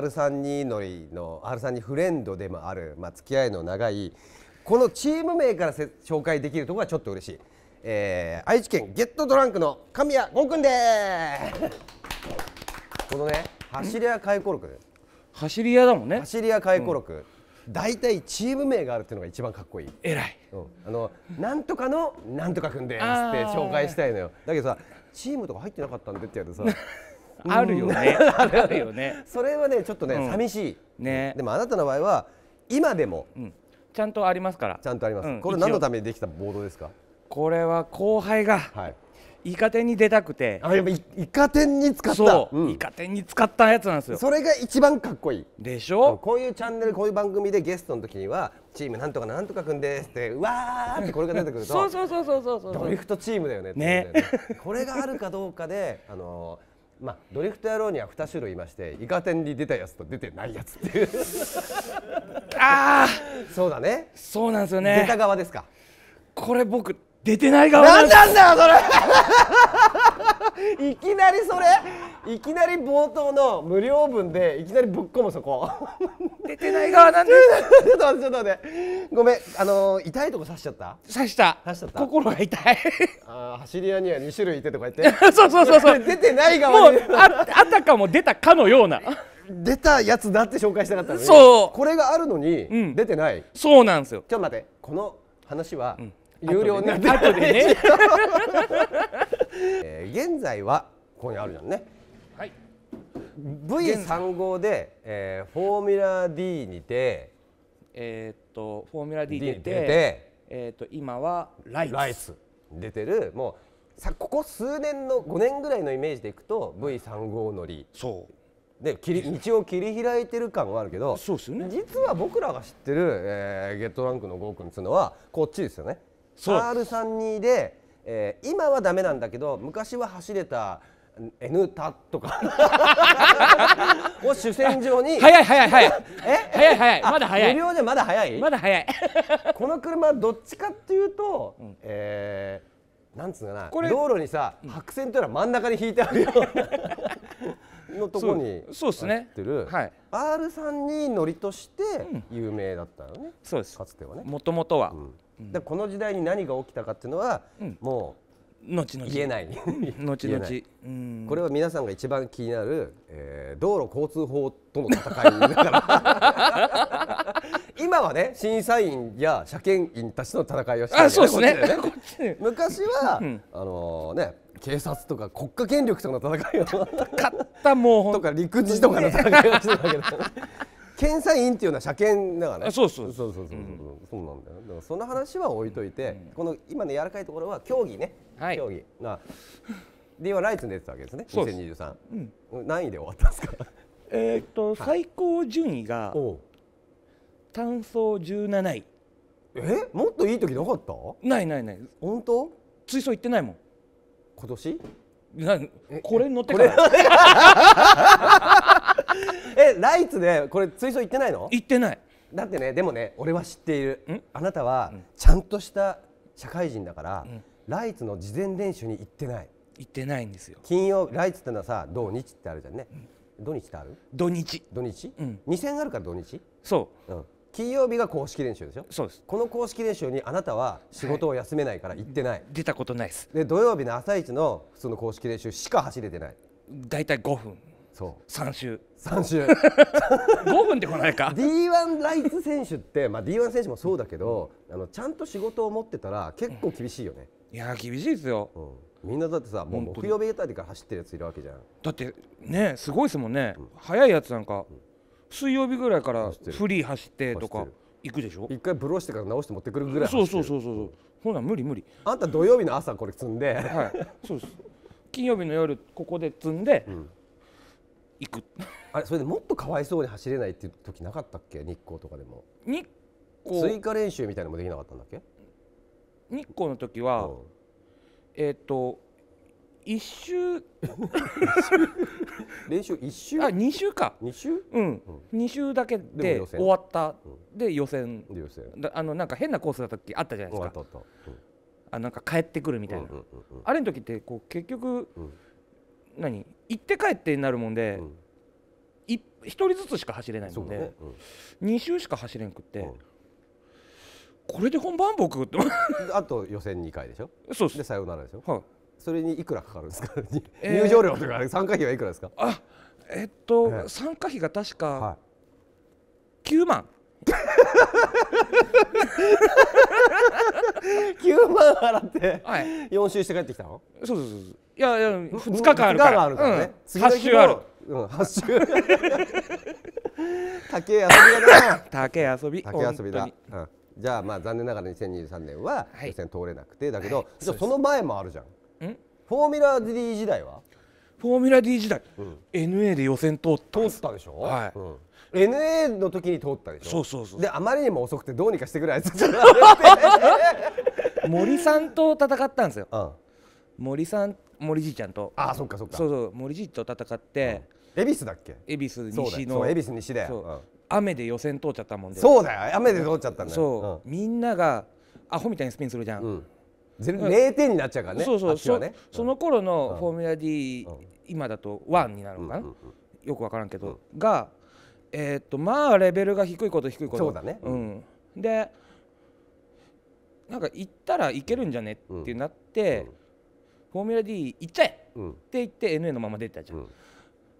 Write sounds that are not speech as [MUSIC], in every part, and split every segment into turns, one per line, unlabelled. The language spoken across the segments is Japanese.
R32 乗りの R32 フレンドでもある、まあ、付き合いの長いこのチーム名から紹介できるところはちょっと嬉しい、えー、愛知県ゲットドランクの神谷くんですこのね走り屋回顧録走り屋だもんね走り屋回顧録、大体チーム名があるっていうのが一番かっこいいえらい、うん、あのなんとかのなんとかくんですって紹介したいのよだけどさチームとか入ってなかったんでってやるとさ
あるよね [LAUGHS] あるよね
それはねちょっとね、寂しいねでもあなたの場合は今でも、ちゃんとありますからちゃんとあります、これ何のためにできたボードですかこれは後輩が、はいイカ天に出たくてあやっぱイカ天に使ったうイカ天に使ったやつなんですよそれが一番かっこいいでしょこういうチャンネルこういう番組でゲストの時にはチームなんとかなんとかくんですってうわーってこれが出てくるとそうそうそうそうそうドリフトチームだよねねねこれがあるかどうかであのーまあ、ドリフト野郎には2種類いましてイカ天に出たやつと出てないやつっていう [LAUGHS] ああそうだねそうなんですよね出た側ですかこれ僕出てない側なんなんだよそれ [LAUGHS] いきなりそれいきなり冒頭の無料分でいきなりぶっ込むそこ [LAUGHS] 出てない側なんでちょっと待ってちょっと待ってごめんあのー、痛いとこ刺しちゃった刺した刺しちゃった心が痛いああ走り屋には2種類いてとか言ってそうそうそうそう [LAUGHS] 出てない側もうああたかも出たかのような出たやつだって紹介したかったのにそうこれがあるのに、出てないそうなんですよちょっと待ってこの話は、うん有料になって後でねえー、現在はここにあるじゃんね、はい、V35 で、えー、フォーミュラ D にてえー、っとフォーミュラ D 出て出て、えー、っと今はライスライツ出てるもうさここ数年の5年ぐらいのイメージでいくと V35 乗りそうでり道を切り開いてる感はあるけど、そうすね、実は僕らが知ってる、えー、ゲットランクの5億にするのはこっちですよね。R32 でえー、今はダメなんだけど昔は走れた N タとか [LAUGHS] を主戦場に早い早い早い [LAUGHS] え早い早いまだ早い無料でまだ早いまだ早い [LAUGHS] この車どっちかっていうと、うん、えー、なんつうかなこれ道路にさ白線というのは真ん中に引いてあるようなのとこにそうですねってる、はい、R32 乗りとして有名だったのね、そうですかつてはねもともとは、でこの時代に何が起きたかっていうのは、もう後々言えない後々これは皆さんが一番気になる、えー、道路交通法との戦いだから [LAUGHS] 今はね審査員や車検員たちの戦いをしてる、ね、あそうですね、ね、昔は、うん、あのね警察とか国家権力とかの戦いをったもうとか陸地とかの戦いをしてたけど検査員っていうのは車検だからねそうそうそうそうそうう、ん、そうなんだよだからその話は置いといて、うん、この今の柔らかいところは競技ね、はい、競技な d ライツに出てたわけですね2023、うん、何位で終わったんですかえー、っと、最高順位が単走17位えもっといい時なかったないないない本当追走行ってないもん今年なんこれに乗ってから [LAUGHS] えライツでこれ追走行ってないの行ってないだってねでもね俺は知っているあなたはちゃんとした社会人だから、ライツの事前練習に行ってない行ってないんですよ金曜ライツってのはさ土日ってあるじゃんね、土日ってある土日土日、うん、2戦あるから土日そう、うん、金曜日が公式練習でしょそうですこの公式練習にあなたは仕事を休めないから行ってない、はい、出たことないですで土曜日の朝一の普通の公式練習しか走れてない大体5分そう3週3週5 [LAUGHS] 分でこないか [LAUGHS] D1 ライツ選手って、まあ、D1 選手もそうだけど、うん、あのちゃんと仕事を持ってたら結構厳しいよね、うん、いや厳しいですよ、うんみんなだってさもう木曜日あたりから走ってるやついるわけじゃんだってねすごいですもんね、うん、速いやつなんか、水曜日ぐらいからフリー走ってとか行くでしょ一回ブローしてから直して持ってくるぐらいそうそうそうそうほな無理無理あんた土曜日の朝これ積んで、はい、そうです金曜日の夜ここで積んで、うん、行くあれそれでもっとかわいそうに走れないっていう時なかったっけ日光とかでも日光追加練習みたいなのもできなかったんだっけ日光の時は、うん、えっ、ー、と一週 [LAUGHS] 練習一週あ二週か二週うん、うん、週だけで終わったで予選うん、で予選あのなんか変なコースだった時あったじゃないですかあなんか帰ってくるみたいな、うんうんうんうん、あれの時ってこう結局、うん、何行って帰ってになるもんで、うん、1人ずつしか走れないもんで、ね、うん、2周しか走れんくって、これで本番僕ってあと予選二回でしょそうですでさようならでしょ、はいそれにいくらかかるんですか、えー、入場料とか参加費はいくらですかあえっと、えー、参加費が確か9万、はい9万払って、はい、4周して帰ってきたのそうそうそういやいや2日間あるから2日間あるね、うん、8周ある、うん、8周 [LAUGHS] 竹遊びだな [LAUGHS] 竹遊び竹遊びだ、うん、じゃあまあ残念ながら2023年は予選通れなくてだけど、はい、その前もあるじゃんフォーミュラ D 時代はフォーミュラ D 時代、うん、NA で予選通った通ったでしょ、はい、うん NA の時に通ったでしょそうそうそうであまりにも遅くてどうにかしてくれあいつ森さんと戦ったんですよ、うん、森さん森じいちゃんとあそっかそっかそうそう森じいと戦って、恵比寿だっけ恵比寿西の恵比寿西で、うん、雨で予選通っちゃったもんでそうだよ雨で通っちゃったんだよそう、うん、みんながアホみたいにスピンするじゃん、零点になっちゃうからねそうそうね、その頃のフォーミュラ D、うん、今だと1になるのかな、うんうんうん、よく分からんけど、うん、が、えー、っとまあレベルが低いこと低いことそうだね、うん、でなんか行ったらいけるんじゃねってなって、フォーミュラ D 行っちゃえ、って言って NA のまま出たじゃん、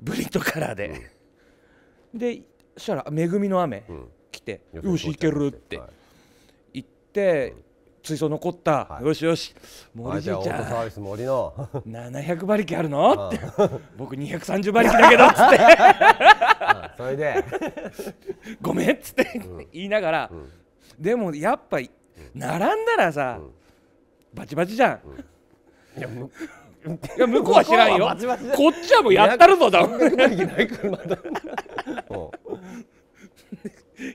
ブリッドカラーで、でそしたら「恵みの雨」来て「よし行ける」って言って、[LAUGHS] 水槽残った、はい、よしよし森じいちゃん700馬力あるの、って僕230馬力だけどっつ [LAUGHS] ってそれでごめんっつって、言いながら、うん、でもやっぱ並んだらさ、うん、バチバチじゃん、いや向こうは知らんよこっちはもうやったるぞだも [LAUGHS] ん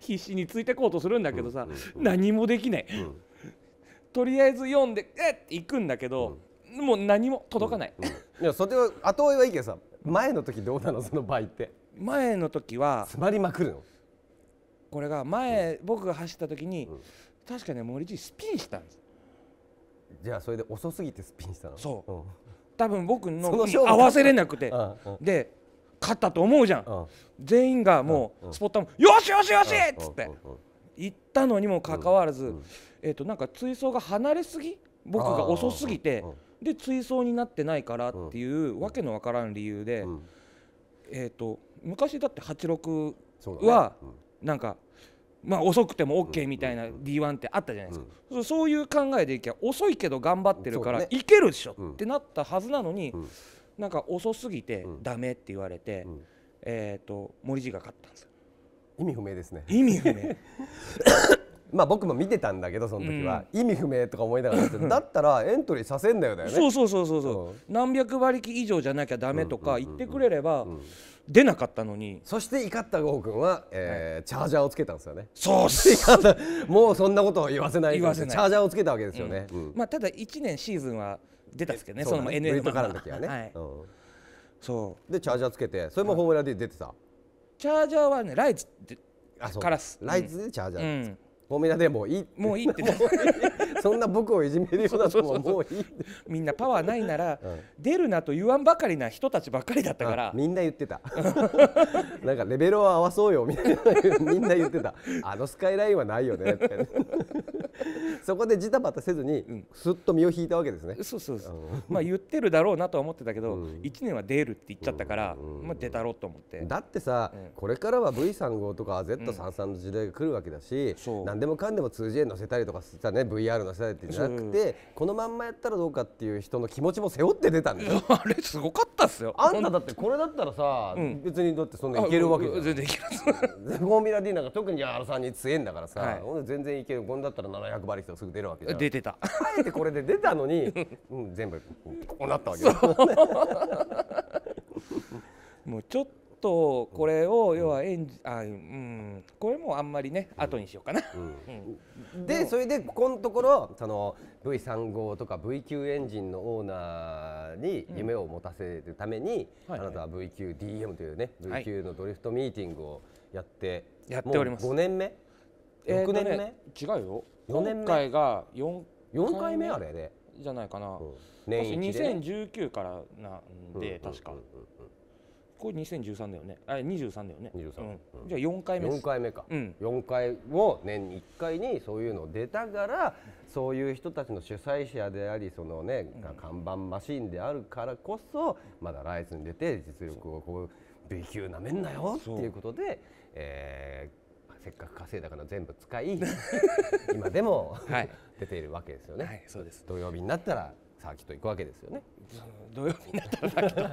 必死についてこうとするんだけどさ、何もできない、とりあえず読んでえって行くんだけど、うん、もう何も届かない、うんうん、いやそれは後追いはいいけどさ前の時どうなのその場合って前の時は詰まりまくるのこれが前、僕が走った時に、確かね森地スピンしたんですじゃあそれで遅すぎてスピンしたのそう、多分僕の合わせれなくて、で勝ったと思うじゃん、全員がもうスポットも、よしよしよしっつって、行ったのにもかかわらず、うんうん、えー、となんか追走が離れすぎ僕が遅すぎて、で追走になってないからっていう、わけのわからん理由で、えーと、昔だって86は、ねなんか。まあ、遅くても OK みたいな D1 ってあったじゃないですか、うんうん、そういう考えでいきゃ遅いけど頑張ってるからいけるでしょってなったはずなのに、なんか遅すぎてダメって言われて、えー、と森地が勝ったんですよ。意味不明ですね意味不明 [LAUGHS] まあ僕も見てたんだけどその時は、うん、意味不明とか思いながら [LAUGHS] だったらエントリーさせんだよだよねそうそうそうそうそう、何百馬力以上じゃなきゃダメとか言ってくれれば、出なかったのにそして怒った郷君は、えー、はい、チャージャーをつけたんですよねそうっす [LAUGHS] もうそんなこと言わせない言わせないチャージャーをつけたわけですよね、うんうん、まあただ1年シーズンは出たんですけどねその NL とからの時はね、はい、うん、そうでチャージャーつけてそれもホームランで出てた、はいチャージャーはねライズってからすライズでチャージャー、うんもみなでもういいもういいって [LAUGHS] そんな僕をいじめるようなとももういいみんなパワーないなら、出るなと言わんばかりな人たちばっかりだったからみんな言ってたなんかレベルを合わそうよみたいなみんな言ってたあのスカイラインはないよねって、ね、そこでジタバタせずに、うん、すっと身を引いたわけですねそうそうそう、まあ言ってるだろうなとは思ってたけど、うん、年は出るって言っちゃったから、うん、まあ出たろうと思ってだってさ、これからは v 三五とか z 三三の時代が来るわけだし、何でもかんでも 2G 乗せたりとかさね VR 乗せたりってじゃなくてこのまんまやったらどうかっていう人の気持ちも背負って出たんだよ [LAUGHS] あれすごかった。ったっすよあんただってこれだったらさ、うん、別にだってそんないけるわけじゃ全然いけるゴ [LAUGHS] ーミラ D なんか特にあらさんに強えんだからさ、はい、全然いけるゴンだったら700馬力とすぐ出るわけじゃん出てたあえてこれで出たのに、[LAUGHS] うん、全部こうなったわけよ [LAUGHS] もうちょっとこれを要は演じ、うん、あうんこれもあんまりね後にしようかな、でそれでここのところその V35 とか V9 エンジンのオーナーに夢を持たせるために、あなたは VQDM というね VQ のドリフトミーティングをやって、やっております5年目6年目、ね、違うよ4年目今回が 4, 4回目あれで、ね、じゃないかな、うん、年1で、ね、2019からなんで、確か、これ2013だよねあ23だよね23、うん、じゃあ4回目4回目か、うん、4回を年に1回にそういうの出たからそういう人たちの主催者でありそのね、看板マシーンであるからこそまだライズに出て実力をこう B 級なめんなよっていうことで、えー、せっかく稼いだから全部使い [LAUGHS] 今でも、はい、[LAUGHS] 出ているわけですよね、はい、そうです土曜日になったらサーキット行くわけですよね。土曜日になったらサーキッ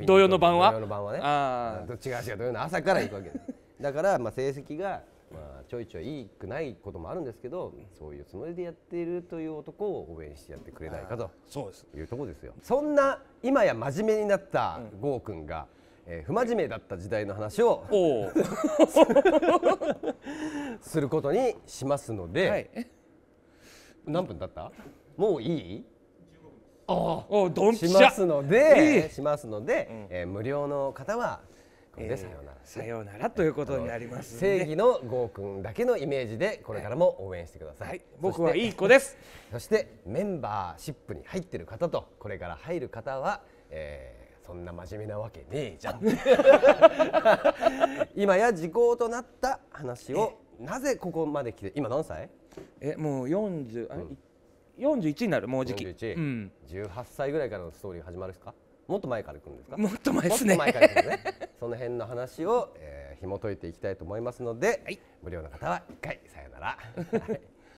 ト [LAUGHS] 土曜の晩は土曜の晩はねあどっちが違う土曜の朝から行くわけですだからまあ成績がまあちょいちょいいくないこともあるんですけどそういうつもりでやっているという男を応援してやってくれないかとそうですいうとこですよそんな今や真面目になった郷君が、えー、不真面目だった時代の話を [LAUGHS] することにしますので、はい、何分だったもういいおドンピシャしますので、え無料の方はこれでさようなら、さようならということになります、ね、正義の郷君だけのイメージでこれからも応援してください、はい、僕はいい子です [LAUGHS] そしてメンバーシップに入ってる方とこれから入る方は、えー、そんな真面目なわけねえじゃん [LAUGHS] 今や時効となった話をなぜここまで来て今何歳えもう40あ、うん、41になるもうじき、41うん、18歳ぐらいからのストーリー始まるですかもっと前から来るんですかもっと前ですね前から来るねその辺の話を、えー、紐解いていきたいと思いますので、はい、無料の方は一回さよなら、は [LAUGHS] い